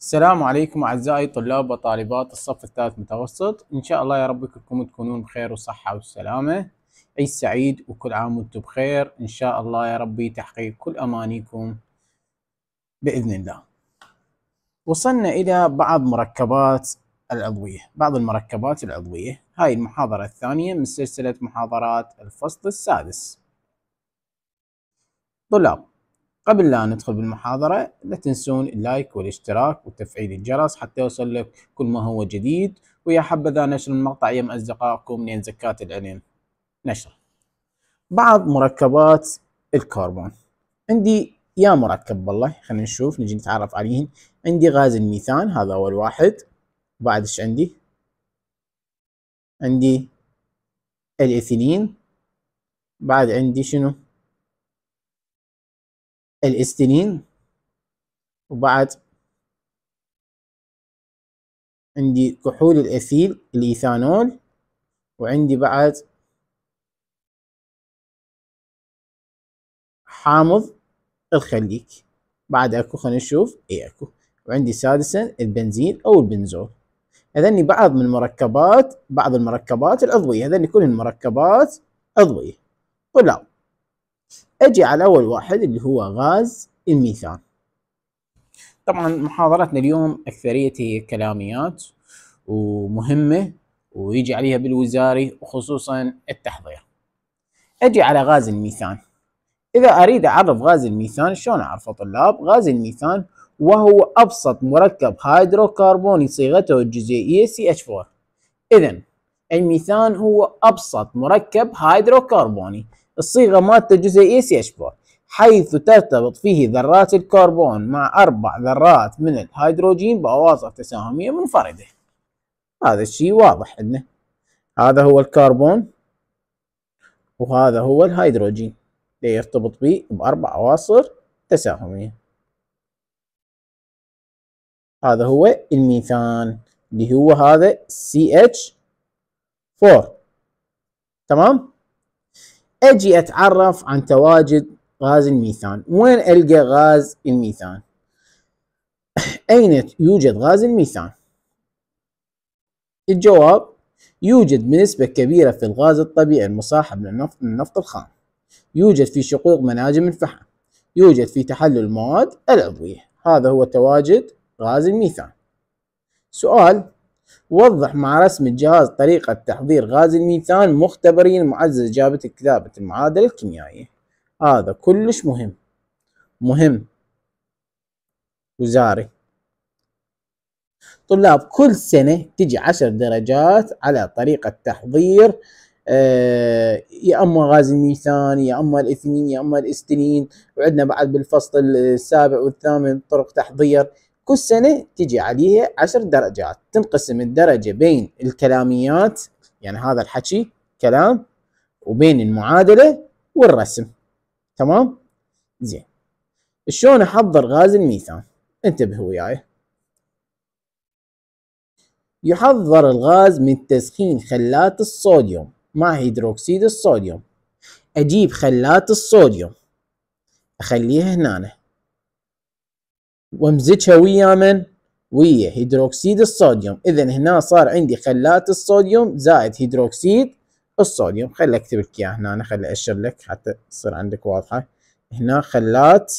السلام عليكم أعزائي طلاب وطالبات الصف الثالث متوسط إن شاء الله يا رب كلكم تكونون بخير وصحة وسلامة عيد سعيد وكل عام وانتم بخير إن شاء الله يا ربي تحقيق كل أمانيكم بإذن الله وصلنا إلى بعض مركبات العضوية بعض المركبات العضوية هاي المحاضرة الثانية من سلسلة محاضرات الفصل السادس طلاب قبل لا ندخل بالمحاضرة لا تنسون اللايك والاشتراك وتفعيل الجرس حتى يوصل لك كل ما هو جديد ويا حبذا نشر المقطع يم أصدقائكم لين زكاة العلم نشر بعض مركبات الكربون عندي يا مركب والله خلينا نشوف نجي نتعرف عليهن عندي غاز الميثان هذا أول واحد وبعد ايش عندي عندي الاثنين بعد عندي شنو الاستنين وبعد عندي كحول الأثيل الإيثانول وعندي بعد حامض الخليك بعد اكو خلينا نشوف اي اكو وعندي سادسا البنزين او البنزول هذني بعض من مركبات بعض المركبات العضويه هذني كل المركبات عضويه ولا اجي على اول واحد اللي هو غاز الميثان طبعا محاضرتنا اليوم اكثريتها هي كلاميات ومهمه ويجي عليها بالوزاري وخصوصا التحضير اجي على غاز الميثان اذا اريد اعرف غاز الميثان شلون اعرفه طلاب غاز الميثان وهو ابسط مركب هيدروكربوني صيغته الجزيئيه CH4 اذا الميثان هو ابسط مركب هيدروكربوني الصيغه مالته مادة جزيئية CH4 حيث ترتبط فيه ذرات الكربون مع أربع ذرات من الهيدروجين بأواصر تساهمية منفردة هذا الشيء واضح عندنا هذا هو الكربون وهذا هو الهيدروجين اللي يرتبط به بأربع أواصر تساهمية هذا هو الميثان اللي هو هذا CH4 تمام اجي اتعرف عن تواجد غاز الميثان وين القى غاز الميثان اين يوجد غاز الميثان الجواب يوجد بنسبة كبيرة في الغاز الطبيعي المصاحب للنفط, النفط الخام يوجد في شقوق مناجم الفحم يوجد في تحلل المواد العضوية هذا هو تواجد غاز الميثان سؤال وضح مع رسم الجهاز طريقة تحضير غاز الميثان مختبريا معزز إجابة كتابة المعادلة الكيميائية هذا كلش مهم مهم وزاري طلاب كل سنة تجي عشر درجات على طريقة تحضير آه، يا اما غاز الميثان يا اما الاثنين يا اما الاستنين وعندنا بعد بالفصل السابع والثامن طرق تحضير كل سنة تجي عليها عشر درجات تنقسم الدرجة بين الكلاميات يعني هذا الحكي كلام وبين المعادلة والرسم تمام زين شلون احضر غاز الميثان انتبهوا وياي يحضر الغاز من تسخين خلات الصوديوم مع هيدروكسيد الصوديوم اجيب خلات الصوديوم اخليها هنا وامزجها ويا من ويا هيدروكسيد الصوديوم اذا هنا صار عندي خلات الصوديوم زائد هيدروكسيد الصوديوم خلي اكتب لك اياها هنا خلي اشر لك حتى تصير عندك واضحه هنا خلات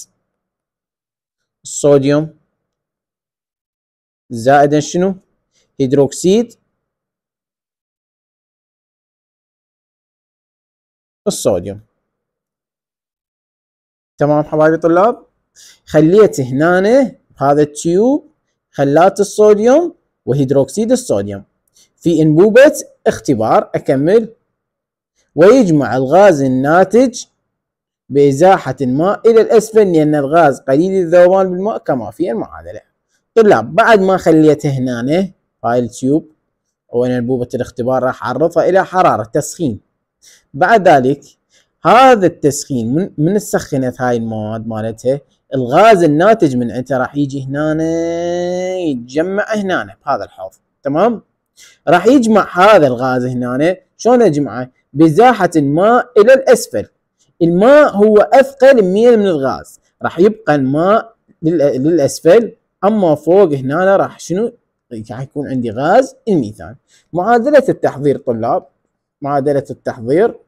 الصوديوم زائد شنو هيدروكسيد الصوديوم تمام حبايبي طلاب خليت هنا هذا التيوب خلات الصوديوم وهيدروكسيد الصوديوم في انبوبة اختبار أكمل ويجمع الغاز الناتج بإزاحة الماء إلى الأسفل لأن الغاز قليل الذوبان بالماء كما في المعادلة طلاب بعد ما خليت هنا هاي التيوب أو أنبوبة الاختبار راح أعرضها إلى حرارة تسخين بعد ذلك هذا التسخين من, من سخنت هاي المواد مالتها الغاز الناتج من عنده راح يجي هنا يتجمع هنا بهذا الحوض تمام راح يجمع هذا الغاز هنا شلون اجمعه بزاحة الماء الى الاسفل الماء هو اثقل من من الغاز راح يبقى الماء للاسفل اما فوق هنا راح شنو راح يكون عندي غاز الميثان معادلة التحضير طلاب معادلة التحضير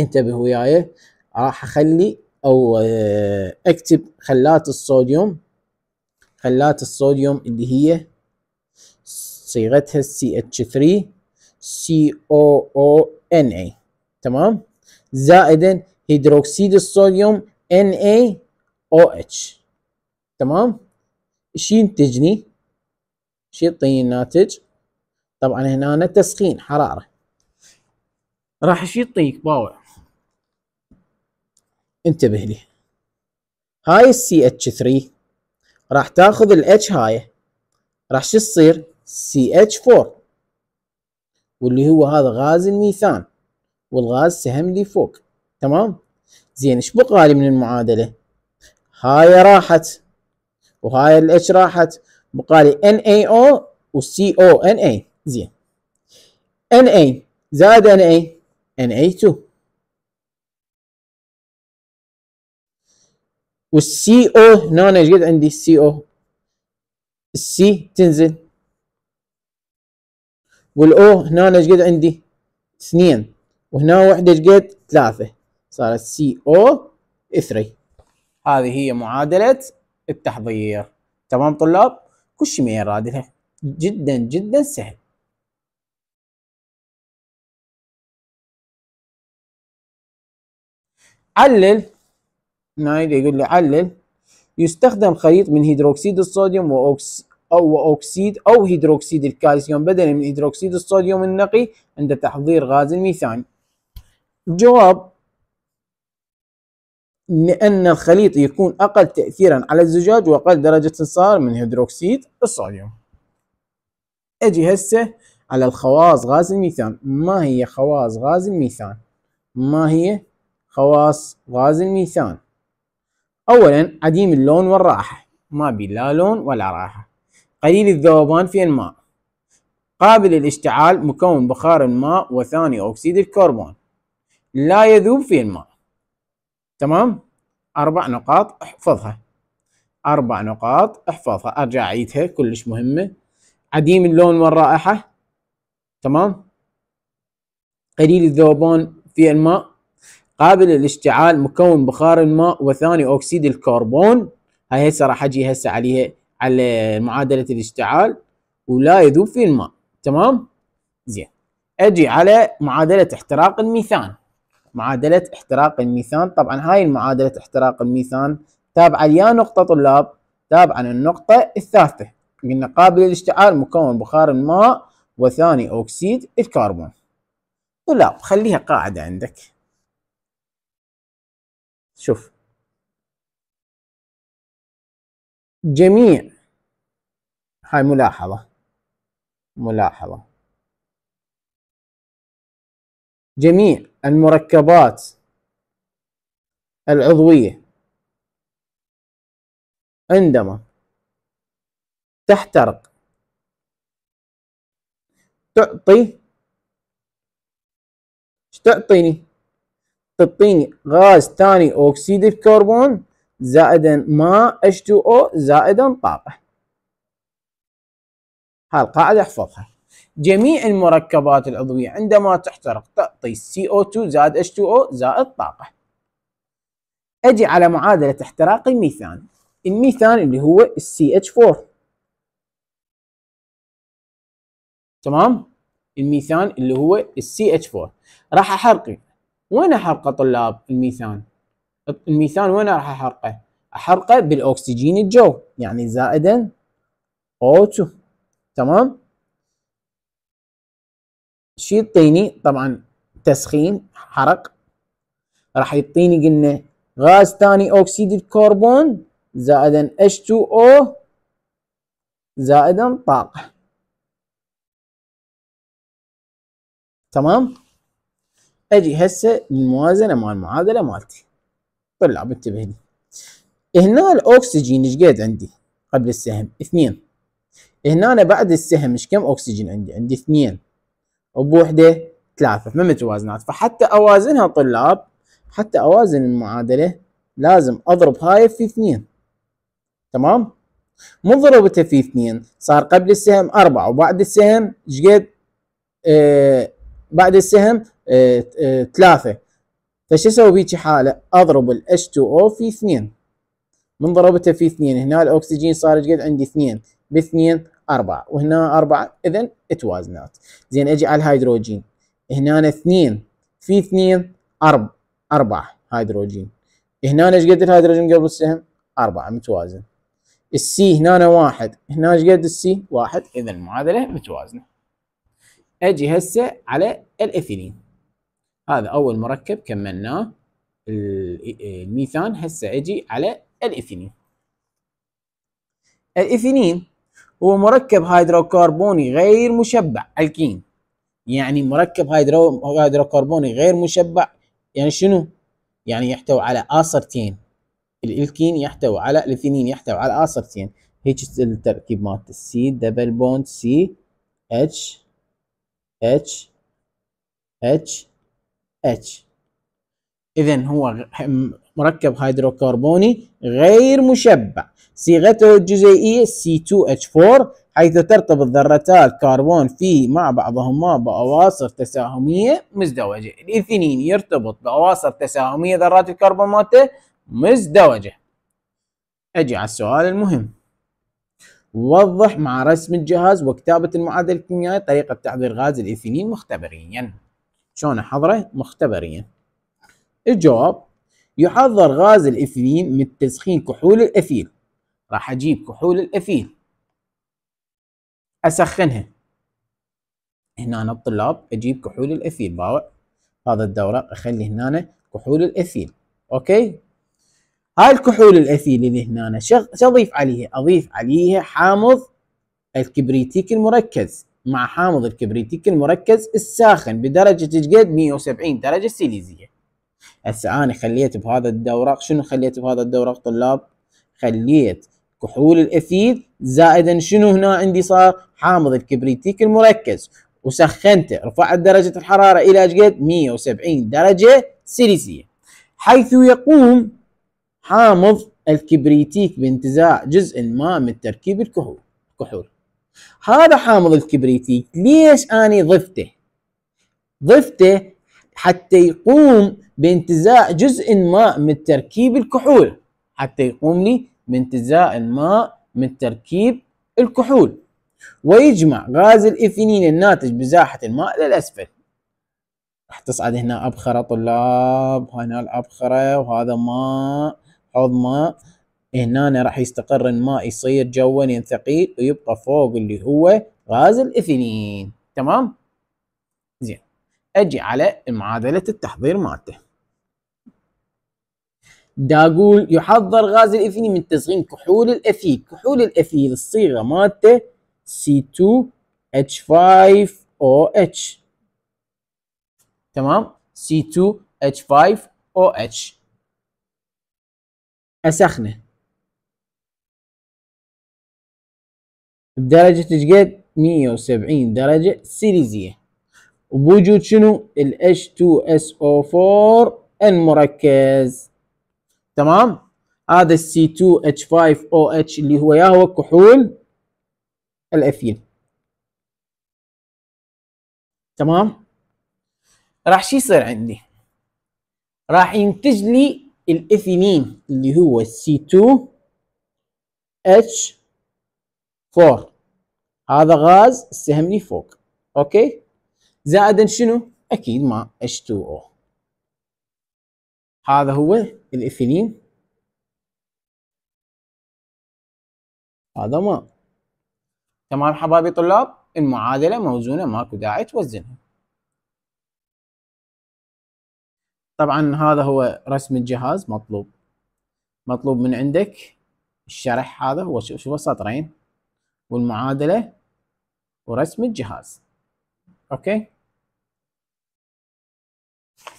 انتبهوا وياي راح اخلي او آه، اكتب خلات الصوديوم خلات الصوديوم اللي هي صيغتها CH3 COONA تمام زائدا هيدروكسيد الصوديوم NaOH تمام ايش ينتجني ايش يعطيني الناتج طبعا هنا تسخين حراره راح ايش يعطيك باور انتبه لي هاي السي اتش 3 راح تاخذ الاتش هاي راح شو تصير سي اتش 4 واللي هو هذا غاز الميثان والغاز سهم لي فوق تمام زين ايش بقالي من المعادله هاي راحت وهاي الاتش راحت بقالي NaO وCONA زين NA زائد NA NA2 والسي او هنا انا ايش قد عندي السي او السي تنزل والاو هنا انا ايش قد عندي اثنين وهنا وحده ايش قد ثلاثه صارت سي او 3 هذه هي معادله التحضير تمام طلاب كل شيء ما يرادلها جدا جدا سهل علل نايل يقول لي علل يستخدم خليط من هيدروكسيد الصوديوم وأوكس أو أوكسيد أو هيدروكسيد الكالسيوم بدلا من هيدروكسيد الصوديوم النقي عند تحضير غاز الميثان الجواب لأن الخليط يكون أقل تأثيرا على الزجاج وأقل درجة انصهار من هيدروكسيد الصوديوم أجي هسه على الخواص غاز الميثان ما هي خواص غاز الميثان ما هي خواص غاز الميثان أولا عديم اللون والراحة ما بي لا لون ولا راحة قليل الذوبان في الماء قابل الاشتعال مكون بخار الماء وثاني أكسيد الكربون لا يذوب في الماء تمام أربع نقاط احفظها أربع نقاط احفظها أرجع أعيدها كلش مهمة عديم اللون والرائحة تمام قليل الذوبان في الماء قابل للاشتعال مكون بخار الماء وثاني اكسيد الكربون هاي هسه راح اجي هسه عليها على معادله الاشتعال ولا يذوب في الماء تمام زين اجي على معادله احتراق الميثان معادله احتراق الميثان طبعا هاي المعادله احتراق الميثان تابعه ليا نقطه طلاب تابعه للنقطه الثالثه قلنا قابل للاشتعال مكون بخار الماء وثاني اكسيد الكربون طلاب خليها قاعده عندك شوف جميع هاي ملاحظة ملاحظة جميع المركبات العضوية عندما تحترق تعطي تعطيني تعطيني غاز ثاني اكسيد الكربون زائدا ماء H2O زائدا طاقة هالقاعدة احفظها جميع المركبات العضوية عندما تحترق تعطي CO2 زائد H2O زائد طاقة أجي على معادلة احتراق الميثان الميثان اللي هو CH4 تمام الميثان اللي هو CH4 راح أحرقه وين احرقه طلاب الميثان الميثان وين راح احرقه احرقه بالاكسجين الجو يعني زائدا O2 تمام شيء يعطيني طبعا تسخين حرق راح يعطيني قلنا غاز ثاني اكسيد الكربون زائدا H2O زائدا طاقة تمام اجي هسه للموازنه مال المعادله مالتي طلع انتبهني لي هنا الاكسجين ايش قد عندي قبل السهم اثنين هنا أنا بعد السهم ايش كم اكسجين عندي عندي اثنين وبوحده ثلاثه فما متوازنات فحتى اوازنها طلاب حتى اوازن المعادله لازم اضرب هاي في اثنين تمام مو ضربته في اثنين صار قبل السهم أربعة وبعد السهم شقد آه بعد السهم ثلاثة فشو اسوي بهيجي حالة اضرب ال H2O في اثنين من ضربته في اثنين هنا الاكسجين صار قد عندي اثنين باثنين اربعة وهنا اربعة اذا اتوازنات زين اجي على الهيدروجين هنا اثنين في اثنين اربعة اربعة هيدروجين هنا ايش قد الهيدروجين قبل السهم اربعة متوازن السي هنا واحد هنا ايش قد السي واحد اذا المعادلة متوازنة اجي هسه على الاثيلين هذا اول مركب كملناه إيه، الميثان هسه اجي على الاثنين الاثنين هو مركب هيدروكربوني غير مشبع الكين يعني مركب هيدرو هيدروكربوني غير مشبع يعني شنو يعني يحتوي على آصرتين الالكين يحتوي على الاثنين يحتوي على آصرتين هيك التركيب مالت السي دبل بوند سي اتش اتش اتش H اذا هو مركب هيدروكربوني غير مشبع صيغته الجزيئيه C2H4 حيث ترتبط ذرتا الكربون في مع بعضهما بأواصر تساهمية مزدوجة الاثنين يرتبط بأواصر تساهمية ذرات الكربون مالته مزدوجة أجي على السؤال المهم وضح مع رسم الجهاز وكتابة المعادلة الكيميائية طريقة تحضير غاز الاثنين مختبريا شلون احضره مختبريا الجواب يحضر غاز الإثيلين من تسخين كحول الأثيل راح أجيب كحول الأثيل أسخنها هنا أنا الطلاب أجيب كحول الأثيل باوع هذا الدورة أخلي هنا كحول الأثيل أوكي هاي الكحول الأثيل اللي هنا شو أضيف عليها أضيف عليها حامض الكبريتيك المركز مع حامض الكبريتيك المركز الساخن بدرجة تجقد 170 درجة سيليزية هسه انا خليت بهذا الدورق شنو خليت بهذا الدورق طلاب خليت كحول الاثيل زائدا شنو هنا عندي صار حامض الكبريتيك المركز وسخنته رفعت درجة الحرارة إلى جد 170 درجة سيليزية حيث يقوم حامض الكبريتيك بانتزاع جزء ما من تركيب الكحول هذا حامض الكبريتي ليش أنا ضفته ضفته حتى يقوم بانتزاع جزء ما من تركيب الكحول حتى يقوم لي بانتزاع الماء من تركيب الكحول ويجمع غاز الإثنين الناتج بزاحة الماء للأسفل راح تصعد هنا أبخرة طلاب هنا الأبخرة وهذا ماء حوض ماء هنا راح يستقر الماء يصير جوا ثقيل ويبقى فوق اللي هو غاز الاثنين تمام زين اجي على معادله التحضير مالته دا اقول يحضر غاز الاثنين من تسخين كحول الاثيل كحول الاثيل الصيغه مالته C2H5OH تمام C2H5OH اسخنه بدرجة ايش قد؟ 170 درجة سيليزية وبوجود شنو؟ ال H2SO4 المركز تمام؟ هذا ال C2H5OH اللي هو يا هو كحول الأثيل تمام؟ راح شو يصير عندي؟ راح ينتج لي الاثنين اللي هو C2H فور هذا غاز استهمني فوق اوكي زائدا شنو اكيد ما H2O هذا هو الاثيلين هذا ما تمام حبايبي طلاب المعادلة موزونة ماكو داعي توزنها طبعا هذا هو رسم الجهاز مطلوب مطلوب من عندك الشرح هذا هو شو شوف سطرين والمعادلة ورسم الجهاز أوكي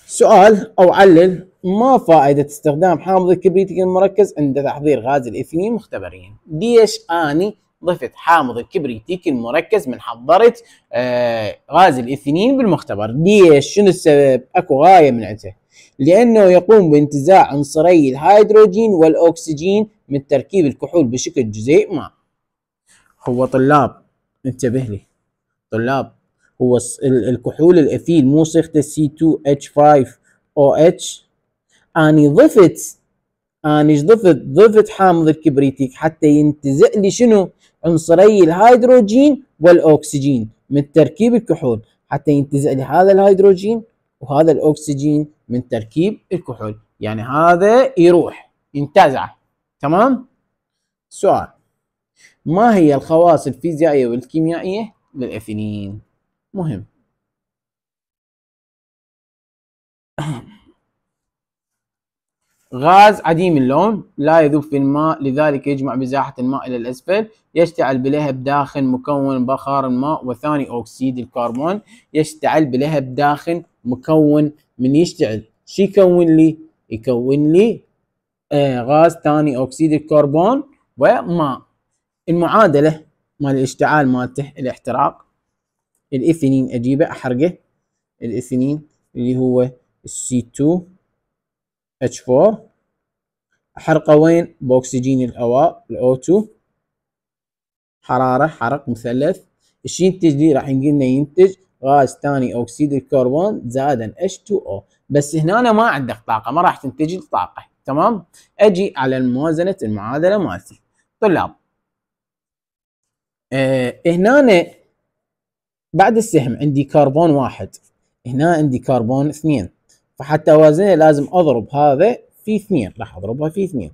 سؤال أو علل ما فائدة استخدام حامض الكبريتيك المركز عند تحضير غاز الإثنين مختبريا ليش أني ضفت حامض الكبريتيك المركز من حضرة آه غاز الإثنين بالمختبر ليش شنو السبب أكو غاية من عنده لأنه يقوم بانتزاع عنصري الهيدروجين والأكسجين من تركيب الكحول بشكل جزيء ما هو طلاب انتبه لي طلاب هو الكحول الاثيل مو صيغته C2H5OH اني ضفت اني ضفت ضفت حامض الكبريتيك حتى ينتزع لي شنو عنصري الهيدروجين والاكسجين من تركيب الكحول حتى ينتزع لي هذا الهيدروجين وهذا الاكسجين من تركيب الكحول يعني هذا يروح ينتزع تمام سؤال ما هي الخواص الفيزيائية والكيميائية للإثنين مهم غاز عديم اللون لا يذوب في الماء لذلك يجمع بزاحة الماء إلى الأسفل يشتعل بلهب داخن مكون بخار الماء وثاني أكسيد الكربون يشتعل بلهب داخن مكون من يشتعل شي يكون لي؟ يكون لي آه غاز ثاني أكسيد الكربون وماء المعادله مال الاشتعال مالته الاحتراق الاثنين اجيبه احرقه الاثنين اللي هو السي 2 اتش 4 احرقه وين باكسجين الهواء الاو 2 حراره حرق مثلث ايش ينتج لي راح ينقل لنا ينتج غاز ثاني اكسيد الكربون زائد h H2O بس هنا أنا ما عندك طاقه ما راح تنتج لي طاقه تمام اجي على موازنه المعادله مالتي طلاب آه هنا بعد السهم عندي كربون واحد هنا عندي كربون اثنين فحتى اوازنه لازم اضرب هذا في اثنين راح اضربها في اثنين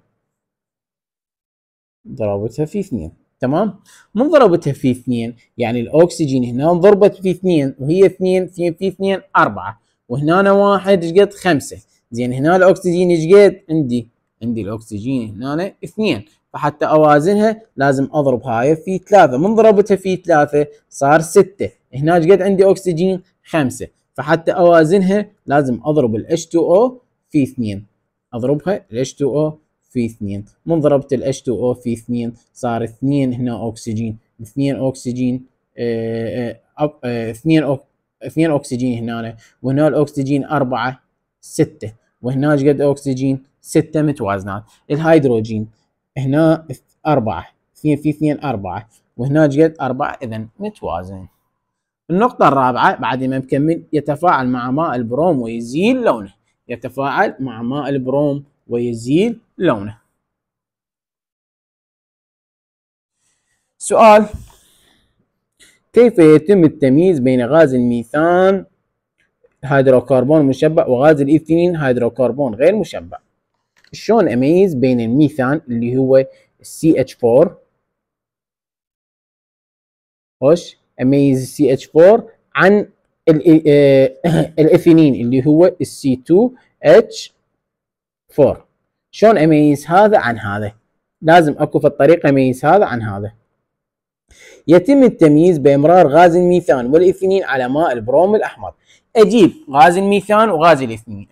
ضربتها في اثنين تمام من ضربتها في اثنين يعني الاكسجين هنا انضربت في اثنين وهي اثنين اثنين في اثنين اربعه وهنا واحد ايش خمسه زين هنا الاكسجين ايش عندي عندي الاكسجين هنا اثنين فحتى اوازنها لازم اضرب هاي في ثلاثة من ضربتها في ثلاثة صار ستة هنا قد عندي اكسجين خمسة فحتى اوازنها لازم اضرب ال H2O في اثنين اضربها ال H2O في اثنين من ضربت ال H2O في اثنين صار اثنين هنا اكسجين اثنين اكسجين آه، آه، آه، اثنين اثنين اكسجين هنا وهنا الاكسجين اربعة ستة وهنا قد اكسجين ستة متوازنات الهيدروجين هنا أربعة اثنين في اثنين أربعة وهنا جد أربعة إذا متوازن النقطة الرابعة بعد ما نكمل يتفاعل مع ماء البروم ويزيل لونه يتفاعل مع ماء البروم ويزيل لونه سؤال كيف يتم التمييز بين غاز الميثان هيدروكربون مشبع وغاز الإيثين هيدروكربون غير مشبع شلون اميز بين الميثان اللي هو السي اتش 4 خوش اميز السي اتش 4 عن آه، الاثنين اللي هو السي 2 اتش 4 شلون اميز هذا عن هذا لازم اكو في الطريقه اميز هذا عن هذا يتم التمييز بامرار غاز الميثان والاثنين على ماء البروم الاحمر اجيب غاز الميثان وغاز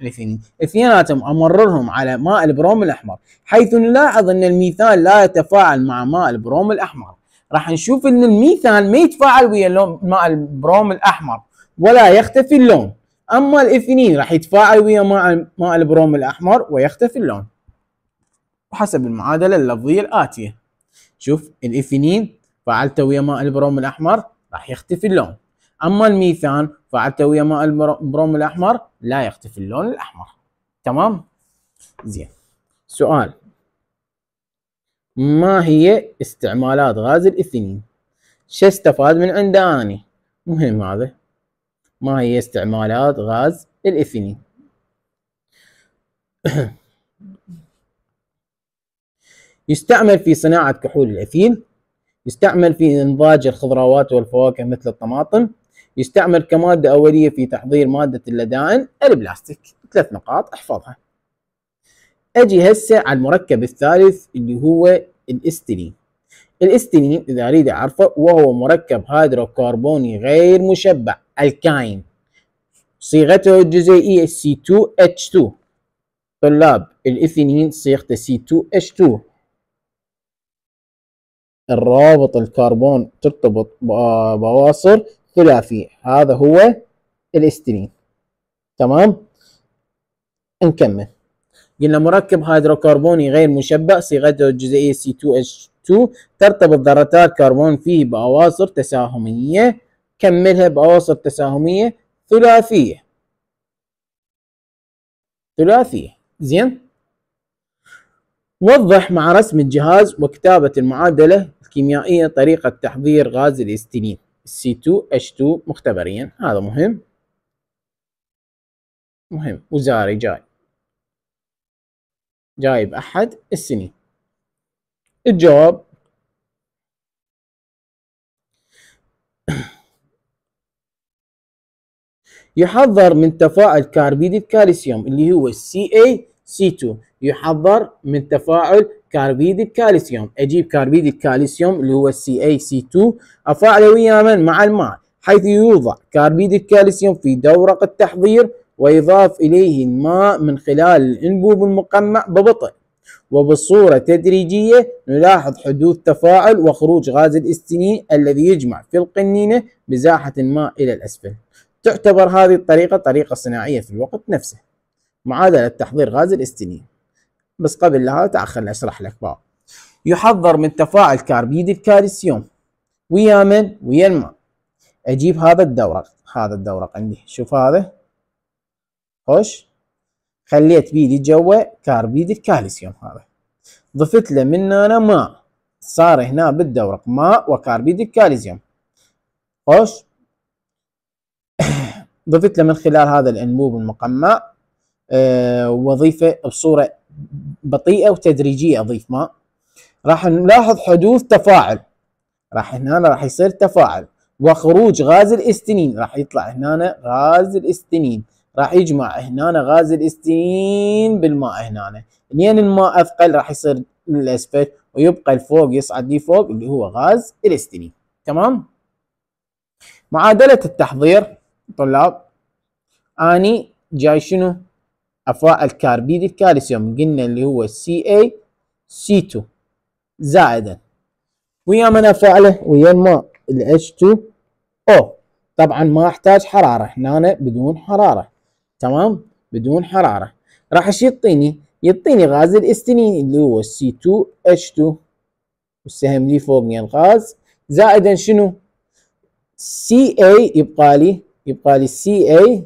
الاثنين اثنيناتهم امررهم على ماء البروم الاحمر حيث نلاحظ ان الميثان لا يتفاعل مع ماء البروم الاحمر راح نشوف ان الميثان ما يتفاعل ويا ماء البروم الاحمر ولا يختفي اللون اما الاثنين راح يتفاعل ويا ماء ماء البروم الاحمر ويختفي اللون وحسب المعادله اللفظيه الاتيه شوف الاثنين فعلته ويا ماء البروم الاحمر راح يختفي اللون اما الميثان فعدته ويا ماء البروم الاحمر لا يختفي اللون الاحمر تمام زين سؤال ما هي استعمالات غاز الاثنين شو استفاد من عنده اني مهم هذا ما هي استعمالات غاز الاثنين يستعمل في صناعة كحول الأثيل يستعمل في إنضاج الخضروات والفواكه مثل الطماطم يستعمل كمادة أولية في تحضير مادة اللدائن البلاستيك ثلاث نقاط احفظها أجي هسه على المركب الثالث اللي هو الاستيلين الاستيلين إذا أريد أعرفه وهو مركب هيدروكربوني غير مشبع الكاين صيغته الجزيئية C2H2 طلاب الاثنين صيغته C2H2 الرابط الكربون ترتبط بواصر ثلاثي هذا هو الاسترين تمام نكمل قلنا مركب هيدروكربوني غير مشبع صيغته الجزيئية C2H2 ترتبط ذرتا كربون فيه بأواصر تساهمية كملها بأواصر تساهمية ثلاثية ثلاثية زين وضح مع رسم الجهاز وكتابة المعادلة الكيميائية طريقة تحضير غاز الاستنين C2H2 مختبريا هذا مهم مهم وزاري جاي جايب أحد السنين الجواب يحضر من تفاعل كاربيد الكالسيوم اللي هو CaC2 إيه، يحضر من تفاعل كاربيد الكالسيوم اجيب كاربيد الكالسيوم اللي هو السي اي سي 2 افاعله ويا من مع الماء حيث يوضع كاربيد الكالسيوم في دورق التحضير ويضاف اليه الماء من خلال الانبوب المقمع ببطء وبصورة تدريجية نلاحظ حدوث تفاعل وخروج غاز الاستنين الذي يجمع في القنينة بزاحة الماء إلى الأسفل تعتبر هذه الطريقة طريقة صناعية في الوقت نفسه معادلة تحضير غاز الاستنين بس قبل هذا تعال خليني اشرح لك بقى يحضر من تفاعل كاربيد الكالسيوم ويا من ويا الماء اجيب هذا الدورق هذا الدورق عندي شوف هذا خش خليت بيدي جوا كاربيد الكالسيوم هذا ضفت له من هنا ماء صار هنا بالدورق ماء وكاربيد الكالسيوم خش ضفت له من خلال هذا الانبوب المقمع أه وظيفه بصوره بطيئه وتدريجيه اضيف ماء راح نلاحظ حدوث تفاعل راح هنا راح يصير تفاعل وخروج غاز الاستنين راح يطلع هنا غاز الاستنين راح يجمع هنا غاز الاستنين بالماء هنا لين الماء اثقل راح يصير للاسفل ويبقى الفوق يصعد لفوق اللي هو غاز الاستنين تمام معادله التحضير طلاب اني جاي شنو عفوا الكاربيد الكالسيوم قلنا اللي هو Ca C2 زائدا ويا من افعله ويا الماء الاتش H2O طبعا ما احتاج حراره هنا بدون حراره تمام بدون حراره راح ايش يعطيني يعطيني غاز الاستنين اللي هو C2H2 والسهم لي فوق من الغاز زائدا شنو Ca يبقى لي يبقى لي Ca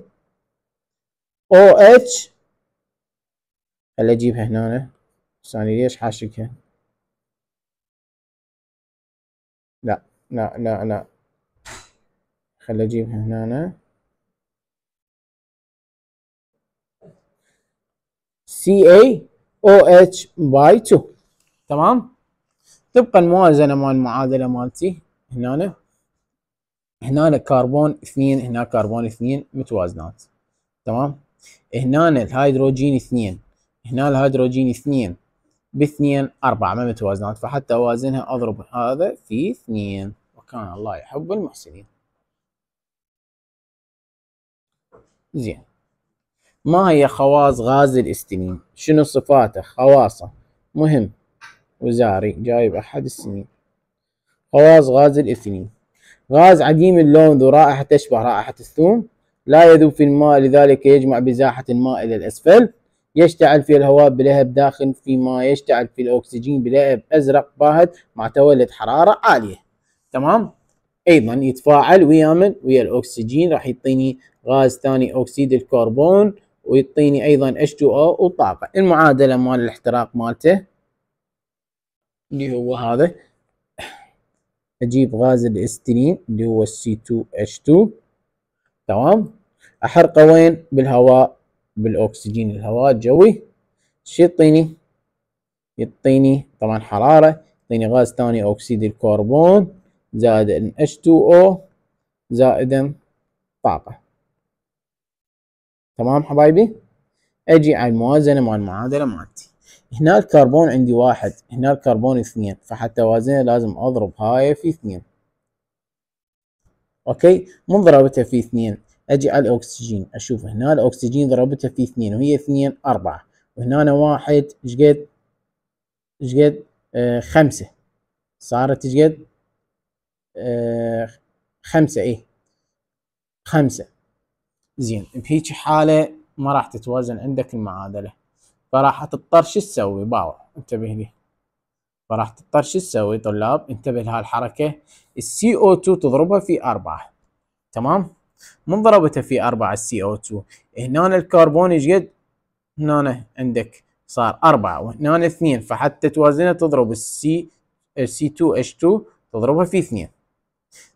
OH هلا اجيبها هنا ثاني ليش حاشكها لا لا لا لا خل اجيبها هنا سي اي او اتش باي 2 تمام طبقا الموازنه مال المعادله مالتي هنا هنا كربون اثنين هنا كربون اثنين متوازنات تمام هنا الهيدروجين اثنين هنا الهيدروجين اثنين باثنين أربعة ما متوازنات فحتى أوازنها أضرب هذا في اثنين وكان الله يحب المحسنين زين ما هي خواص غاز الاستنين شنو صفاته خواصه مهم وزاري جايب أحد السنين خواص غاز الاثنين غاز عديم اللون ذو رائحة تشبه رائحة الثوم لا يذوب في الماء لذلك يجمع بزاحة الماء إلى الأسفل يشتعل في الهواء بلهب داخل فيما يشتعل في الأكسجين بلهب أزرق باهت مع تولد حرارة عالية تمام أيضا يتفاعل ويا من ويا الأكسجين راح يعطيني غاز ثاني أكسيد الكربون ويعطيني أيضا H2O وطاقة المعادلة مال الاحتراق مالته اللي هو هذا أجيب غاز الاسترين اللي هو C2H2 تمام أحرقه وين بالهواء بالاكسجين الهواء الجوي شو يعطيني يعطيني طبعا حراره يعطيني غاز ثاني اكسيد الكربون زائد H2O زائدا طاقه تمام حبايبي اجي على الموازنه مال المعادله مالتي هنا الكربون عندي واحد هنا الكربون اثنين فحتى اوازنها لازم اضرب هاي في اثنين اوكي من ضربتها في اثنين اجي على الاكسجين اشوف هنا الاكسجين ضربته في اثنين وهي اثنين اربعة وهنا أنا واحد شقد شقد آه خمسة صارت شقد آه خمسة ايه خمسة زين بهيج حالة ما راح تتوازن عندك المعادلة فراح تضطر شو تسوي باوع انتبه لي فراح تضطر شو تسوي طلاب انتبه لهالحركة السي او 2 تضربها في أربعة تمام من ضربته في 4 سي او 2 هنا الكربون ايش قد هنا عندك صار 4 وهنا 2 فحتى توازنها تضرب السي سي 2 اتش 2 تضربها في 2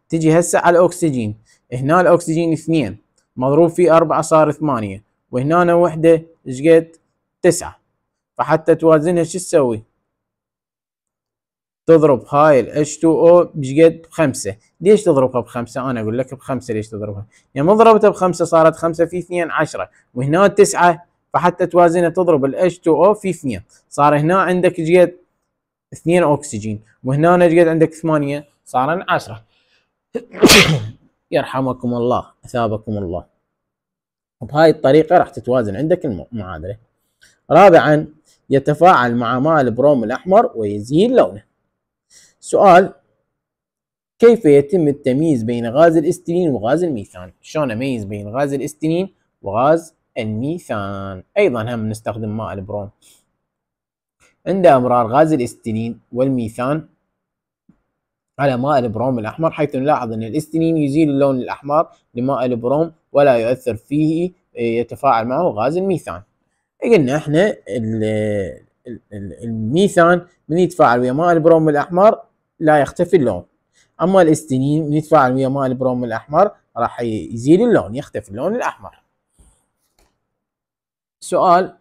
تجي هسه على الاكسجين هنا الاكسجين 2 مضروب في 4 صار 8 وهنا وحده ايش قد 9 فحتى توازنها شو تسوي تضرب هاي ال H2O بشقد بخمسة ليش تضربها بخمسة انا اقول لك بخمسة ليش تضربها يعني من ضربتها بخمسة صارت خمسة في اثنين عشرة وهنا تسعة فحتى توازنها تضرب ال H2O في اثنين صار هنا عندك شقد اثنين اكسجين وهنا شقد عندك ثمانية صار عشرة يرحمكم الله اثابكم الله وبهاي الطريقة راح تتوازن عندك المعادلة رابعا يتفاعل مع ماء البروم الأحمر ويزيل لونه سؤال كيف يتم التمييز بين غاز الاستنين وغاز الميثان شلون اميز بين غاز الاستنين وغاز الميثان ايضا هم نستخدم ماء البروم عند امرار غاز الاستنين والميثان على ماء البروم الاحمر حيث نلاحظ ان الاستنين يزيل اللون الاحمر لماء البروم ولا يؤثر فيه آه، يتفاعل معه غاز الميثان قلنا احنا الميثان من يتفاعل ويا ماء البروم الاحمر لا يختفي اللون اما الاستنين نتفاعل ويا ماء البروم الاحمر راح يزيل اللون يختفي اللون الاحمر سؤال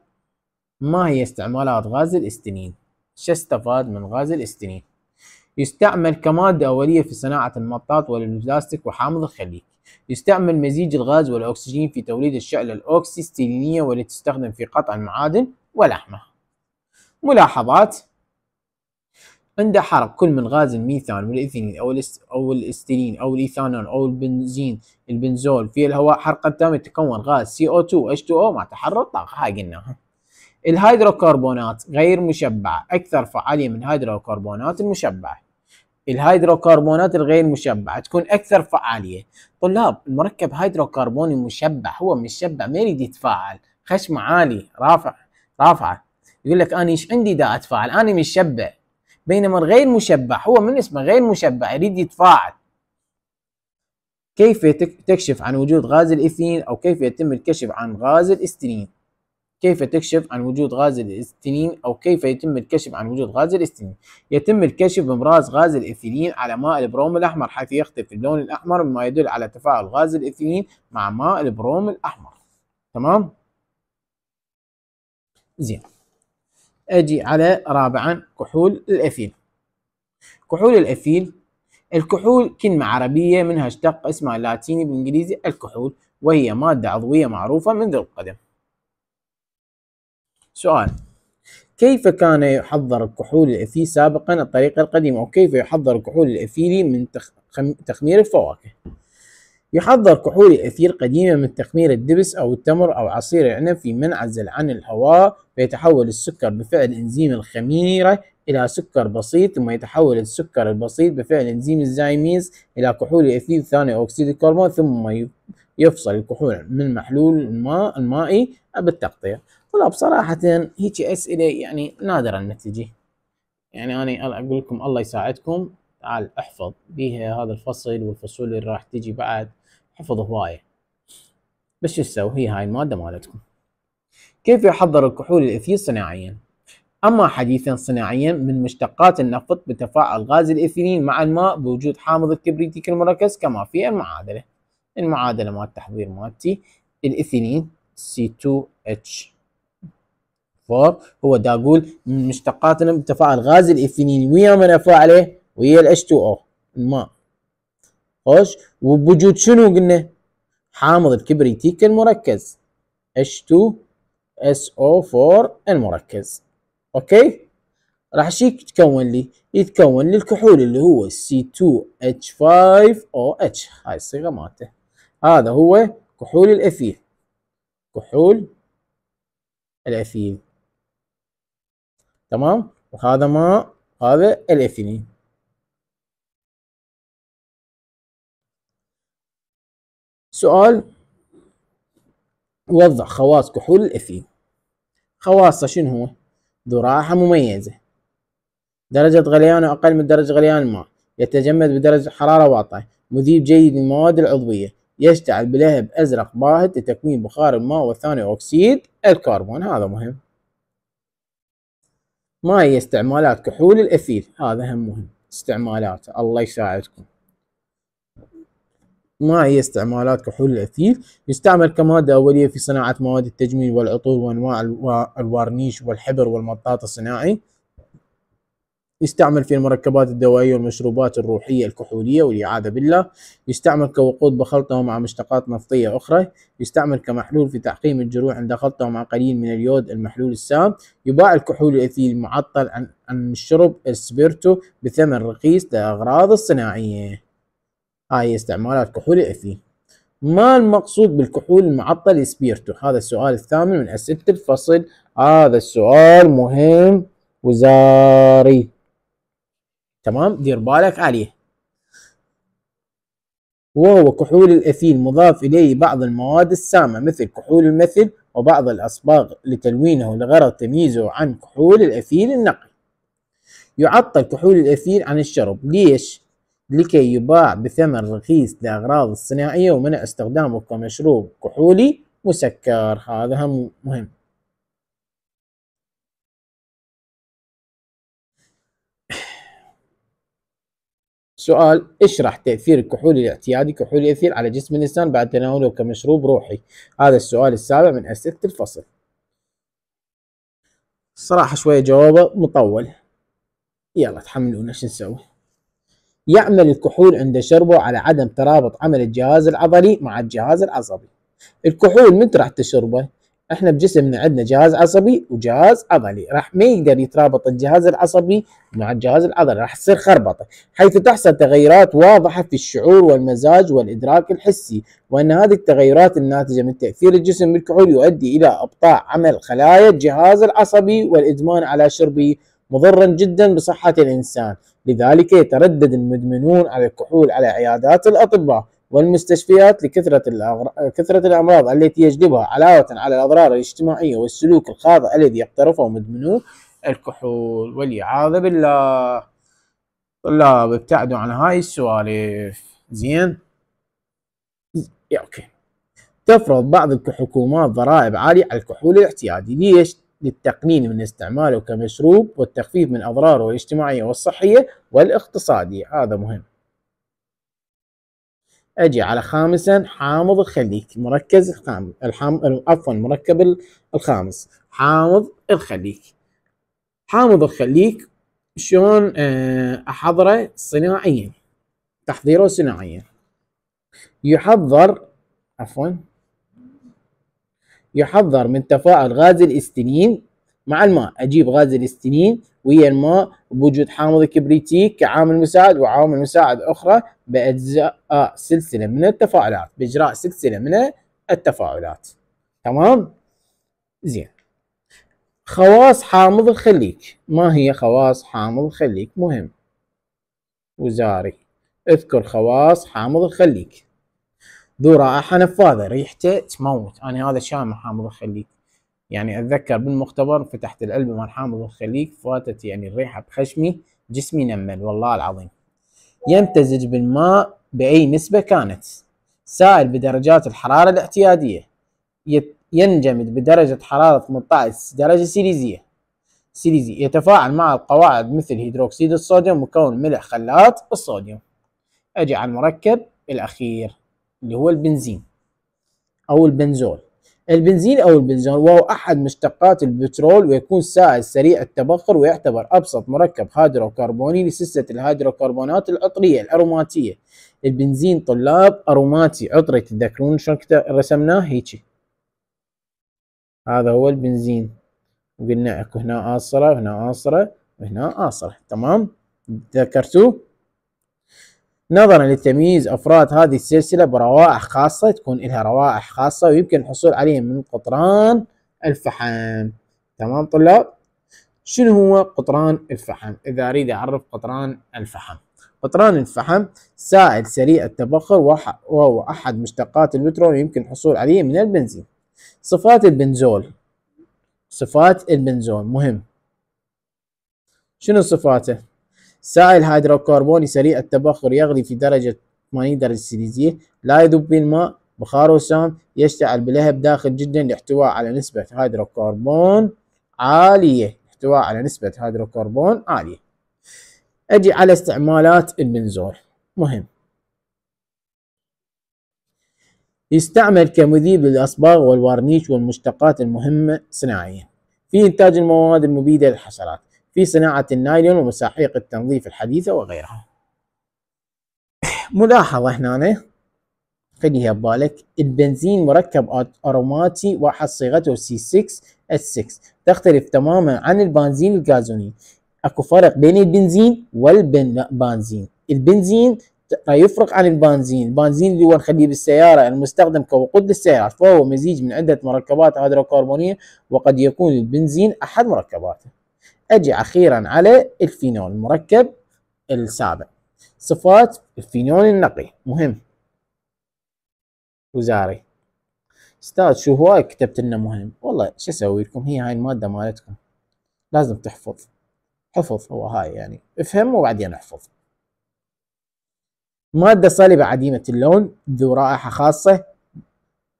ما هي استعمالات غاز الاستنين شو استفاد من غاز الاستنين يستعمل كمادة أولية في صناعة المطاط والبلاستيك وحامض الخليج يستعمل مزيج الغاز والأكسجين في توليد الشعلة الأوكسيستينية والتي تستخدم في قطع المعادن والأحمى ملاحظات حرق كل من غاز الميثان والإثنين أو أو الإستيرين أو الإيثانول أو البنزين البنزول في الهواء حرق تامة يتكون غاز CO2 H2O مع تحرر طاقة هاي قلناها الهيدروكربونات غير مشبعة أكثر فعالية من الهيدروكربونات المشبعة الهيدروكربونات الغير مشبعة تكون أكثر فعالية طلاب المركب هيدروكربوني مشبع هو مشبع ما يريد يتفاعل خشمه عالي رافع رافعة يقول لك أنا إيش عندي دا أتفاعل أنا مشبع بينما الغير مشبع هو من اسمه غير مشبع يريد يتفاعل كيف تكشف عن وجود غاز الإثين أو كيف يتم الكشف عن غاز الاستنين كيف تكشف عن وجود غاز الاستنين أو كيف يتم الكشف عن وجود غاز الاستنين يتم الكشف بإمراز غاز الإثنين على ماء البروم الأحمر حيث يختفي اللون الأحمر مما يدل على تفاعل غاز الإثنين مع ماء البروم الأحمر تمام زين أجي على رابعا كحول الأفيل كحول الأفيل الكحول كلمة عربية منها اشتق اسمها اللاتيني بالإنجليزي الكحول وهي مادة عضوية معروفة منذ القدم سؤال كيف كان يحضر الكحول الاثيل سابقا الطريقة القديمة وكيف يحضر الكحول الأثيلي من تخمير الفواكه يحضر كحول أثير قديمة من تخمير الدبس أو التمر أو عصير العنب في منعزل عن الهواء فيتحول السكر بفعل إنزيم الخميرة إلى سكر بسيط ثم يتحول السكر البسيط بفعل إنزيم الزايميز إلى كحول أثيل ثاني أكسيد الكربون ثم يفصل الكحول من محلول الماء المائي بالتغطية طلاب صراحة هيك أسئلة يعني نادرا ما تجي يعني أنا أقول لكم الله يساعدكم تعال احفظ بها هذا الفصل والفصول اللي راح تجي بعد حفظ هواية بس شو تسوي هي هاي المادة مالتكم كيف يحضر الكحول الإثيل صناعيا؟ أما حديثا صناعيا من مشتقات النفط بتفاعل غاز الإثيلين مع الماء بوجود حامض الكبريتيك المركز كما في المعادلة المعادلة مال التحضير مالتي الإثيلين C2H 4 هو دا أقول من مشتقاتنا بتفاعل غاز الإثيلين ويا من أفاعله ويا ال H2O الماء خوش وبوجود شنو قلنا حامض الكبريتيك المركز H2SO4 المركز اوكي راح ايش يتكون لي يتكون لي الكحول اللي هو C2H5OH هاي الصيغه مالته هذا هو كحول الاثيل كحول الاثيل تمام وهذا ما هذا الاثيلين سؤال وضع خواص كحول الإثيل خواصه شنو هو راحه مميزة درجة غليانه أقل من درجة غليان الماء يتجمد بدرجة حرارة واطية مذيب جيد للمواد العضوية يشتعل بلهب أزرق باهت لتكوين بخار الماء وثاني أكسيد الكربون هذا مهم ما هي استعمالات كحول الأثيل هذا هم مهم استعمالات الله يساعدكم ما هي استعمالات كحول الأثيل يستعمل كمادة أولية في صناعة مواد التجميل والعطور وأنواع الوارنيش والحبر والمطاط الصناعي يستعمل في المركبات الدوائية والمشروبات الروحية الكحولية والإعاذة بالله يستعمل كوقود بخلطه مع مشتقات نفطية أخرى يستعمل كمحلول في تعقيم الجروح عند خلطه مع قليل من اليود المحلول السام يباع الكحول الأثيل المعطل عن الشرب السبيرتو بثمن رخيص لأغراض الصناعية هاي استعمالات كحول الإثيل ما المقصود بالكحول المعطل سبيرتو هذا السؤال الثامن من أسئلة الفصل هذا السؤال مهم وزاري تمام دير بالك عليه وهو كحول الأثيل مضاف إليه بعض المواد السامة مثل كحول المثل وبعض الأصباغ لتلوينه لغرض تمييزه عن كحول الأثيل النقي يعطل كحول الأثيل عن الشرب ليش؟ لكي يباع بثمن رخيص لأغراض الصناعية ومنع استخدامه كمشروب كحولي مسكر هذا هم مهم سؤال اشرح تأثير الكحول الاعتيادي كحول يثير على جسم الإنسان بعد تناوله كمشروب روحي هذا السؤال السابع من أسئلة الفصل صراحة شوية جوابه مطول يلا تحملونا شو نسوي يعمل الكحول عند شربه على عدم ترابط عمل الجهاز العضلي مع الجهاز العصبي الكحول من راح تشربه احنا بجسمنا عندنا جهاز عصبي وجهاز عضلي راح ما يقدر يترابط الجهاز العصبي مع الجهاز العضلي راح تصير خربطه حيث تحصل تغيرات واضحه في الشعور والمزاج والادراك الحسي وان هذه التغيرات الناتجه من تاثير الجسم بالكحول يؤدي الى ابطاء عمل خلايا الجهاز العصبي والادمان على شربه مضرا جدا بصحه الانسان لذلك يتردد المدمنون على الكحول على عيادات الأطباء والمستشفيات لكثرة الأغر... كثرة الأمراض التي يجلبها علاوة على الأضرار الاجتماعية والسلوك الخاطئ الذي يقترفه مدمنو الكحول والعياذ بالله طلاب ابتعدوا عن هاي السوالف زين يا اوكي تفرض بعض الحكومات ضرائب عالية على الكحول الاعتيادي ليش؟ للتقنين من استعماله كمشروب والتخفيف من أضراره الاجتماعية والصحية والاقتصادية هذا مهم أجي على خامسا حامض الخليك مركز الخامس الحام... عفوا المركب الخامس حامض الخليك حامض الخليك شلون آه، أحضره صناعيا تحضيره صناعيا يحضر عفوا يحذر من تفاعل غاز الاستنين مع الماء أجيب غاز الاستنين ويا الماء بوجود حامض الكبريتيك كعامل مساعد وعوامل مساعد أخرى بأجزاء سلسلة من التفاعلات بإجراء سلسلة من التفاعلات تمام زين خواص حامض الخليك ما هي خواص حامض الخليك مهم وزاري اذكر خواص حامض الخليك ذو رائحة نفاذة ريحته تموت أنا هذا من حامض الخليج يعني أتذكر بالمختبر فتحت العلبة مال حامض الخليج فاتت يعني الريحة بخشمي جسمي نمل والله العظيم يمتزج بالماء بأي نسبة كانت سائل بدرجات الحرارة الاعتيادية ينجمد بدرجة حرارة 18 درجة سيليزية سيليزي يتفاعل مع القواعد مثل هيدروكسيد الصوديوم مكون ملح خلاط الصوديوم أجي على المركب الأخير اللي هو البنزين أو البنزول البنزين أو البنزول وهو أحد مشتقات البترول ويكون سائل سريع التبخر ويعتبر أبسط مركب هيدروكربوني لسلسلة الهيدروكربونات العطرية الأروماتية البنزين طلاب أروماتي عطري تتذكرون شلون رسمناه هيجي هذا هو البنزين وقلنا اكو هنا آصرة وهنا آصرة وهنا آصرة تمام ذكرتوه نظرا لتمييز افراد هذه السلسله بروائح خاصه تكون لها روائح خاصه ويمكن الحصول عليها من قطران الفحم تمام طلاب شنو هو قطران الفحم اذا اريد اعرف قطران الفحم قطران الفحم سائل سريع التبخر وهو احد مشتقات البترول ويمكن الحصول عليه من البنزين صفات البنزول صفات البنزول مهم شنو صفاته سائل هيدروكربوني سريع التبخر يغلي في درجة 80 درجة سليزية لا يذوب بالماء بخار وسام يشتعل بلهب داخل جدا لاحتواء على نسبة هيدروكربون عالية احتواء على نسبة هيدروكربون عالية اجي على استعمالات البنزول مهم يستعمل كمذيب للأصباغ والوارنيش والمشتقات المهمة صناعيا في إنتاج المواد المبيدة للحشرات في صناعة النايلون ومساحيق التنظيف الحديثة وغيرها ملاحظة هنا خليها ببالك البنزين مركب أروماتي واحد صيغته c 6 اس 6 تختلف تماما عن البنزين الغازوني اكو فرق بين البنزين والبنزين البنزين يفرق عن البنزين البنزين اللي هو نخليه بالسيارة المستخدم كوقود للسيارات فهو مزيج من عدة مركبات هيدروكربونية وقد يكون البنزين أحد مركباته أجي أخيرا على الفينول المركب السابع صفات الفينول النقي مهم وزاري استاذ شو هواي كتبت لنا مهم والله شو اسوي لكم هي هاي الماده مالتكم لازم تحفظ حفظ هو هاي يعني افهم وبعدين احفظ مادة صلبة عديمة اللون ذو رائحة خاصة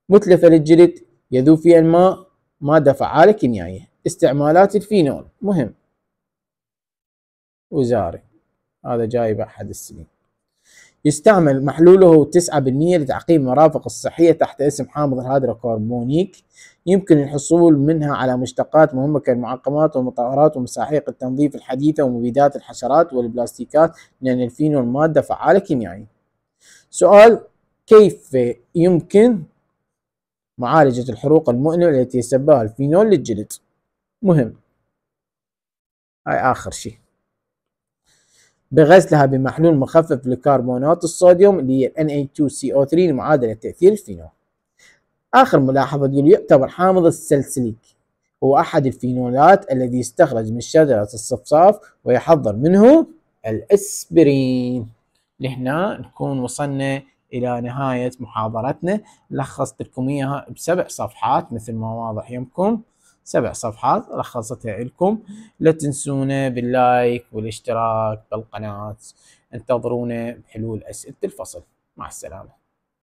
متلفة للجلد يذوب فيها الماء مادة فعالة كيميائية استعمالات الفينول مهم وزاري هذا جايب أحد السنين يستعمل محلوله 9% لتعقيم المرافق الصحية تحت اسم حامض الهيدروكربونيك يمكن الحصول منها على مشتقات مهمة كالمعقمات والمطهرات ومساحيق التنظيف الحديثة ومبيدات الحشرات والبلاستيكات لأن الفينول مادة فعالة كيميائيا سؤال كيف يمكن معالجة الحروق المؤلمة التي يسببها الفينول للجلد مهم هاي آخر شيء بغسلها بمحلول مخفف لكربونات الصوديوم اللي هي Na2CO3 لمعادلة تأثير الفينول آخر ملاحظة تقول يعتبر حامض السلسليك هو أحد الفينولات الذي يستخرج من شجرة الصفصاف ويحضر منه الأسبرين لهنا نكون وصلنا إلى نهاية محاضرتنا لخصت لكم إياها بسبع صفحات مثل ما واضح يمكم سبع صفحات لخصتها لكم لا تنسونا باللايك والاشتراك بالقناة انتظرونا بحلول أسئلة الفصل مع السلامة